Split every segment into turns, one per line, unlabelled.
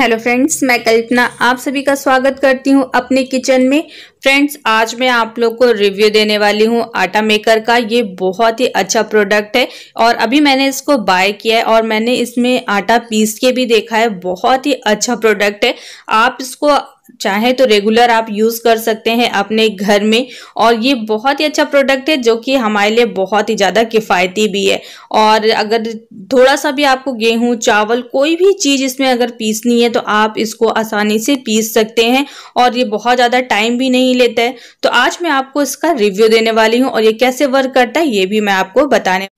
hello friends मैं कल्पना आप सभी का स्वागत करती हूं अपने किचन में फ्रेंड्स आज मैं आप लोग को रिव्यू देने वाली हूं आटा मेकर का ये बहुत ही अच्छा प्रोडक्ट है और अभी मैंने इसको बाय किया है और मैंने इसमें आटा पीस के भी देखा है बहुत ही अच्छा प्रोडक्ट है आप इसको चाहे तो रेगुलर आप यूज़ कर सकते हैं अपने घर में और ये बहुत ही अच्छा प्रोडक्ट है जो कि हमारे लिए बहुत ही ज़्यादा किफ़ायती भी है और अगर थोड़ा सा भी आपको गेहूँ चावल कोई भी चीज़ इसमें अगर पीसनी है तो आप इसको आसानी से पीस सकते हैं और ये बहुत ज़्यादा टाइम भी नहीं लेता है तो आज मैं आपको इसका रिव्यू देने वाली हूँ और ये कैसे वर्क करता है ये भी मैं आपको बताने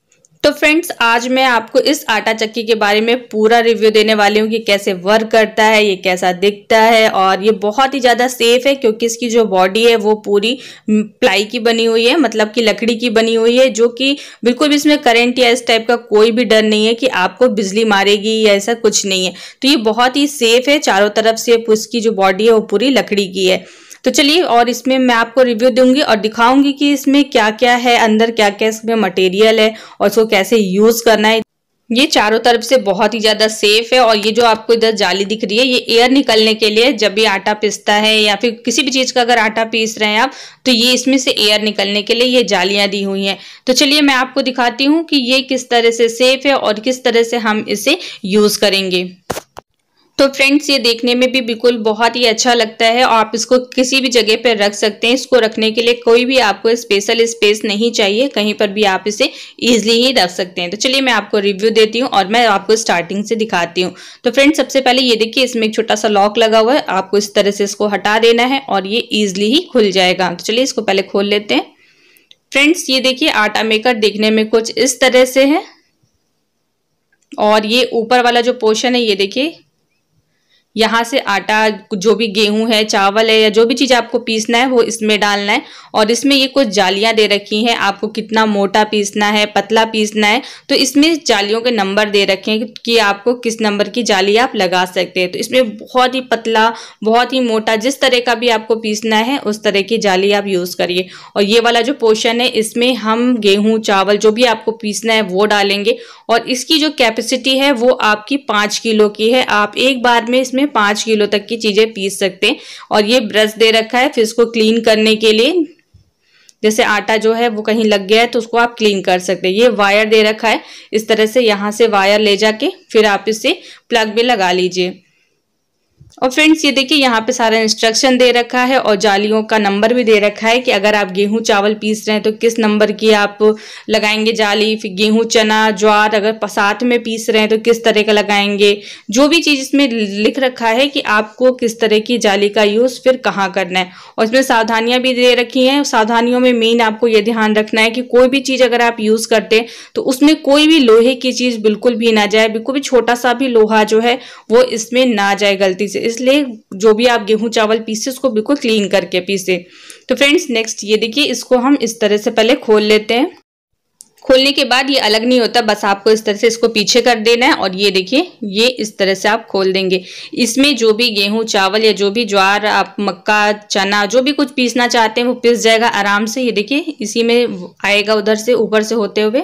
तो फ्रेंड्स आज मैं आपको इस आटा चक्की के बारे में पूरा रिव्यू देने वाली हूँ कि कैसे वर्क करता है ये कैसा दिखता है और ये बहुत ही ज़्यादा सेफ है क्योंकि इसकी जो बॉडी है वो पूरी प्लाई की बनी हुई है मतलब कि लकड़ी की बनी हुई है जो कि बिल्कुल भी इसमें करंट या इस टाइप का कोई भी डर नहीं है कि आपको बिजली मारेगी या ऐसा कुछ नहीं है तो ये बहुत ही सेफ है चारों तरफ से इसकी जो बॉडी है वो पूरी लकड़ी की है तो चलिए और इसमें मैं आपको रिव्यू दूंगी और दिखाऊंगी कि इसमें क्या क्या है अंदर क्या क्या इसमें मटेरियल है और इसको कैसे यूज़ करना है ये चारों तरफ से बहुत ही ज़्यादा सेफ है और ये जो आपको इधर जाली दिख रही है ये एयर निकलने के लिए जब भी आटा पिसता है या फिर किसी भी चीज़ का अगर आटा पीस रहे हैं आप तो ये इसमें से एयर निकलने के लिए ये जालियां दी हुई हैं तो चलिए मैं आपको दिखाती हूँ कि ये किस तरह से सेफ है और किस तरह से हम इसे यूज़ करेंगे तो फ्रेंड्स ये देखने में भी बिल्कुल बहुत ही अच्छा लगता है और आप इसको किसी भी जगह पर रख सकते हैं इसको रखने के लिए कोई भी आपको स्पेशल स्पेस नहीं चाहिए कहीं पर भी आप इसे ईजिली ही रख सकते हैं तो चलिए मैं आपको रिव्यू देती हूँ और मैं आपको स्टार्टिंग से दिखाती हूँ तो फ्रेंड्स सबसे पहले ये देखिए इसमें एक छोटा सा लॉक लगा हुआ है आपको इस तरह से इसको हटा देना है और ये ईजिली ही खुल जाएगा तो चलिए इसको पहले खोल लेते हैं फ्रेंड्स ये देखिए आटा मेकर देखने में कुछ इस तरह से है और ये ऊपर वाला जो पोर्शन है ये देखिए यहाँ से आटा जो भी गेहूं है चावल है या जो भी चीज़ आपको पीसना है वो इसमें डालना है और इसमें ये कुछ जालियाँ दे रखी हैं आपको कितना मोटा पीसना है पतला पीसना है तो इसमें जालियों के नंबर दे रखे हैं कि आपको किस नंबर की जाली आप लगा सकते हैं तो इसमें बहुत ही पतला बहुत ही मोटा जिस तरह का भी आपको पीसना है उस तरह की जाली आप यूज़ करिए और ये वाला जो पोर्शन है इसमें हम गेहूँ चावल जो भी आपको पीसना है वो डालेंगे और इसकी जो कैपेसिटी है वो आपकी पाँच किलो की है आप एक बार में इसमें इसमें पाँच किलो तक की चीज़ें पीस सकते हैं और ये ब्रश दे रखा है फिर इसको क्लीन करने के लिए जैसे आटा जो है वो कहीं लग गया है तो उसको आप क्लीन कर सकते हैं ये वायर दे रखा है इस तरह से यहाँ से वायर ले जाके फिर आप इसे प्लग में लगा लीजिए और फ्रेंड्स ये देखिए यहाँ पे सारा इंस्ट्रक्शन दे रखा है और जालियों का नंबर भी दे रखा है कि अगर आप गेहूं चावल पीस रहे हैं तो किस नंबर की आप लगाएंगे जाली फिर गेहूँ चना ज्वार अगर साथ में पीस रहे हैं तो किस तरह का लगाएंगे जो भी चीज़ इसमें लिख रखा है कि आपको किस तरह की जाली का यूज़ फिर कहाँ करना है और इसमें सावधानियाँ भी दे रखी हैं सावधानियों में मेन आपको ये ध्यान रखना है कि कोई भी चीज़ अगर आप यूज़ करते हैं तो उसमें कोई भी लोहे की चीज़ बिल्कुल भी ना जाए बिल्कुल भी छोटा सा भी लोहा जो है वो इसमें ना जाए गलती से इसलिए जो भी आप गेहूं चावल पीसे उसको बिल्कुल क्लीन करके पीसे तो फ्रेंड्स नेक्स्ट ये देखिए इसको हम इस तरह से पहले खोल लेते हैं खोलने के बाद ये अलग नहीं होता बस आपको इस तरह से इसको पीछे कर देना है और ये देखिए ये इस तरह से आप खोल देंगे इसमें जो भी गेहूं चावल या जो भी ज्वार आप मक्का चना जो भी कुछ पीसना चाहते हैं वो पीस जाएगा आराम से ये देखिए इसी में आएगा उधर से ऊपर से होते हुए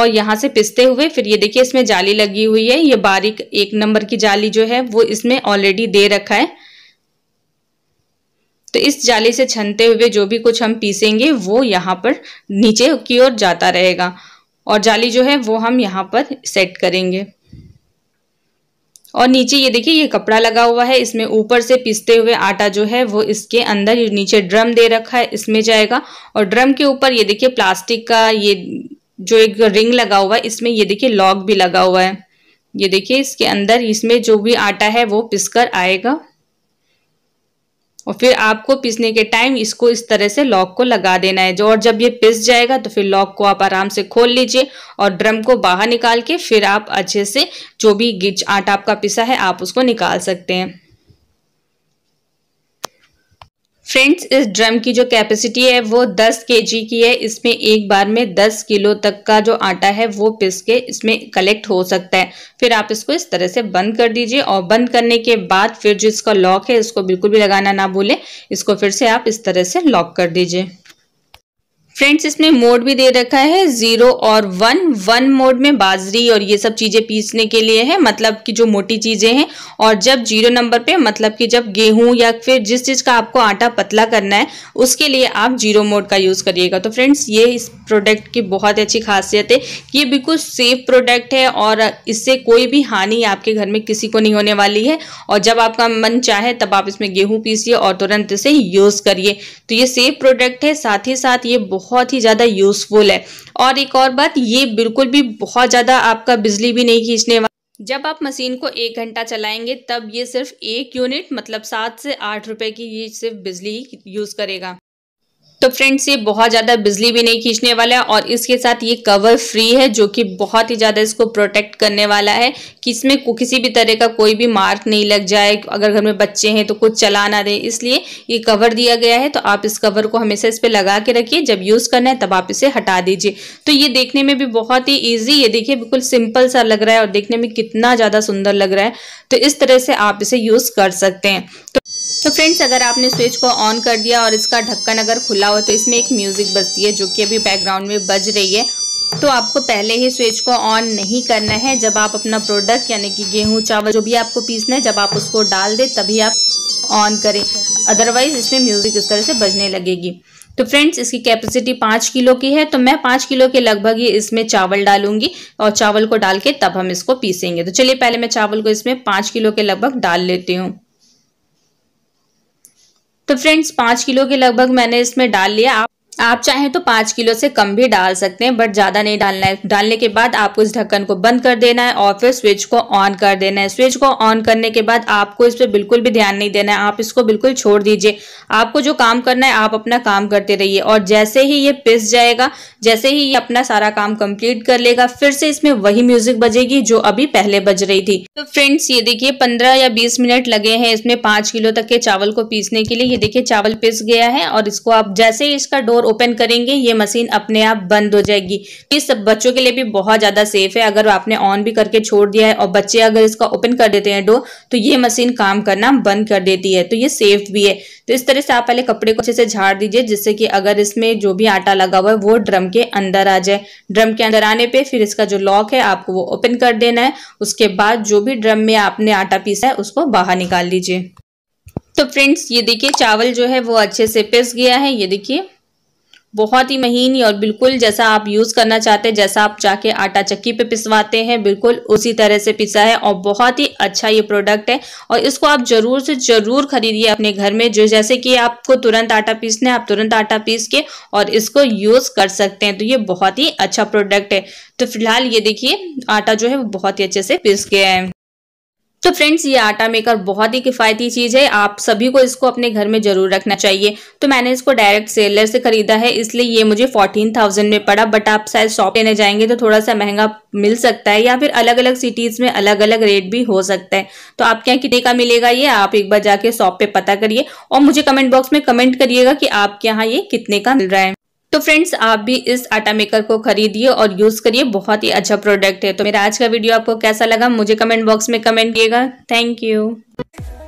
और यहाँ से पिसते हुए फिर ये देखिए इसमें जाली लगी हुई है ये बारीक एक नंबर की जाली जो है वो इसमें ऑलरेडी दे रखा है तो इस जाली से छनते हुए जो भी कुछ हम पीसेंगे वो यहाँ पर नीचे की ओर जाता रहेगा और जाली जो है वो हम यहाँ पर सेट करेंगे और नीचे ये देखिए ये कपड़ा लगा हुआ है इसमें ऊपर से पिसते हुए आटा जो है वो इसके अंदर नीचे ड्रम दे रखा है इसमें जाएगा और ड्रम के ऊपर ये देखिए प्लास्टिक का ये जो एक रिंग लगा हुआ है इसमें ये देखिए लॉक भी लगा हुआ है ये देखिए इसके अंदर इसमें जो भी आटा है वो पिसकर आएगा और फिर आपको पिसने के टाइम इसको इस तरह से लॉक को लगा देना है जो और जब ये पिस जाएगा तो फिर लॉक को आप आराम से खोल लीजिए और ड्रम को बाहर निकाल के फिर आप अच्छे से जो भी गिच आटा आपका पिसा है आप उसको निकाल सकते हैं फ्रेंड्स इस ड्रम की जो कैपेसिटी है वो 10 के की है इसमें एक बार में 10 किलो तक का जो आटा है वो पिस के इसमें कलेक्ट हो सकता है फिर आप इसको इस तरह से बंद कर दीजिए और बंद करने के बाद फिर जो इसका लॉक है इसको बिल्कुल भी लगाना ना भूलें इसको फिर से आप इस तरह से लॉक कर दीजिए फ्रेंड्स इसमें मोड भी दे रखा है जीरो और वन वन मोड में बाजरी और ये सब चीज़ें पीसने के लिए है मतलब कि जो मोटी चीज़ें हैं और जब जीरो नंबर पे मतलब कि जब गेहूं या फिर जिस चीज़ का आपको आटा पतला करना है उसके लिए आप जीरो मोड का यूज़ करिएगा तो फ्रेंड्स ये इस प्रोडक्ट की बहुत अच्छी खासियत है कि ये बिल्कुल सेफ प्रोडक्ट है और इससे कोई भी हानि आपके घर में किसी को नहीं होने वाली है और जब आपका मन चाहे तब आप इसमें गेहूँ पीसिए और तुरंत इसे यूज़ करिए तो ये सेफ प्रोडक्ट है साथ ही साथ ये बहुत बहुत ही ज़्यादा यूज़फुल है और एक और बात ये बिल्कुल भी बहुत ज़्यादा आपका बिजली भी नहीं खींचने वाला जब आप मशीन को एक घंटा चलाएंगे तब ये सिर्फ एक यूनिट मतलब सात से आठ रुपए की ये सिर्फ बिजली यूज़ करेगा तो फ्रेंड्स ये बहुत ज़्यादा बिजली भी नहीं खींचने वाला है और इसके साथ ये कवर फ्री है जो कि बहुत ही ज़्यादा इसको प्रोटेक्ट करने वाला है कि इसमें किसी भी तरह का कोई भी मार्क नहीं लग जाए अगर घर में बच्चे हैं तो कुछ चला ना दे इसलिए ये कवर दिया गया है तो आप इस कवर को हमेशा इस पर लगा के रखिए जब यूज़ करना है तब आप इसे हटा दीजिए तो ये देखने में भी बहुत ही ईजी ये देखिए बिल्कुल सिंपल सा लग रहा है और देखने में कितना ज़्यादा सुंदर लग रहा है तो इस तरह से आप इसे यूज़ कर सकते हैं तो तो फ्रेंड्स अगर आपने स्विच को ऑन कर दिया और इसका ढक्कन अगर खुला हो तो इसमें एक म्यूजिक बजती है जो कि अभी बैकग्राउंड में बज रही है तो आपको पहले ही स्विच को ऑन नहीं करना है जब आप अपना प्रोडक्ट यानी कि गेहूं चावल जो भी आपको पीसना है जब आप उसको डाल दें तभी आप ऑन करें अदरवाइज इसमें म्यूजिक इस तरह से बजने लगेगी तो फ्रेंड्स इसकी कैपेसिटी पाँच किलो की है तो मैं पाँच किलो के लगभग ही इसमें चावल डालूंगी और चावल को डाल के तब हम इसको पीसेंगे तो चलिए पहले मैं चावल को इसमें पाँच किलो के लगभग डाल लेती हूँ तो फ्रेंड्स पाँच किलो के लगभग मैंने इसमें डाल लिया आप आप चाहें तो पाँच किलो से कम भी डाल सकते हैं बट ज़्यादा नहीं डालना है डालने के बाद आपको इस ढक्कन को बंद कर देना है और फिर स्विच को ऑन कर देना है स्विच को ऑन करने के बाद आपको इस पर बिल्कुल भी ध्यान नहीं देना है आप इसको बिल्कुल छोड़ दीजिए आपको जो काम करना है आप अपना काम करते रहिए और जैसे ही ये पिस जाएगा जैसे ही ये अपना सारा काम कम्प्लीट कर लेगा फिर से इसमें वही म्यूजिक बजेगी जो अभी पहले बज रही थी तो फ्रेंड्स ये देखिए पंद्रह या बीस मिनट लगे हैं इसमें पाँच किलो तक के चावल को पीसने के लिए ये देखिए चावल पिस गया है और इसको आप जैसे ही इसका डोर ओपन करेंगे ये मशीन अपने आप बंद हो जाएगी तो ये सब बच्चों के लिए भी बहुत ज़्यादा सेफ है अगर आपने ऑन भी करके छोड़ दिया है और बच्चे अगर इसका ओपन कर देते हैं डोर तो ये मशीन काम करना बंद कर देती है तो ये सेफ भी है तो इस तरह से आप पहले कपड़े को अच्छे से झाड़ दीजिए जिससे कि अगर इसमें जो भी आटा लगा हुआ है वो ड्रम के अंदर आ जाए ड्रम के अंदर आने पर फिर इसका जो लॉक है आपको वो ओपन कर देना है उसके बाद जो भी ड्रम में आपने आटा पीसा है उसको बाहर निकाल लीजिए तो फ्रेंड्स ये देखिए चावल जो है वो अच्छे से पिस गया है ये देखिए बहुत ही महीन और बिल्कुल जैसा आप यूज़ करना चाहते हैं जैसा आप जाके आटा चक्की पे पिसवाते हैं बिल्कुल उसी तरह से पिसा है और बहुत ही अच्छा ये प्रोडक्ट है और इसको आप ज़रूर से ज़रूर खरीदिए अपने घर में जो जैसे कि आपको तुरंत आटा पीसना है आप तुरंत आटा पीस के और इसको यूज़ कर सकते हैं तो ये बहुत ही अच्छा प्रोडक्ट है तो फिलहाल ये देखिए आटा जो है वो बहुत ही अच्छे से पिस गया है तो फ्रेंड्स ये आटा मेकर बहुत ही किफ़ायती चीज़ है आप सभी को इसको अपने घर में ज़रूर रखना चाहिए तो मैंने इसको डायरेक्ट सेलर से ख़रीदा है इसलिए ये मुझे फोर्टीन थाउजेंड में पड़ा बट आप शायद शॉप लेने जाएंगे तो थोड़ा सा महंगा मिल सकता है या फिर अलग अलग सिटीज़ में अलग अलग रेट भी हो सकता है तो आपके यहाँ कितने का मिलेगा ये आप एक बार जाके शॉप पे पता करिए और मुझे कमेंट बॉक्स में कमेंट करिएगा कि आपके यहाँ ये कितने का मिल रहा है तो फ्रेंड्स आप भी इस आटा मेकर को खरीदिए और यूज करिए बहुत ही अच्छा प्रोडक्ट है तो मेरा आज का वीडियो आपको कैसा लगा मुझे कमेंट बॉक्स में कमेंट किएगा थैंक यू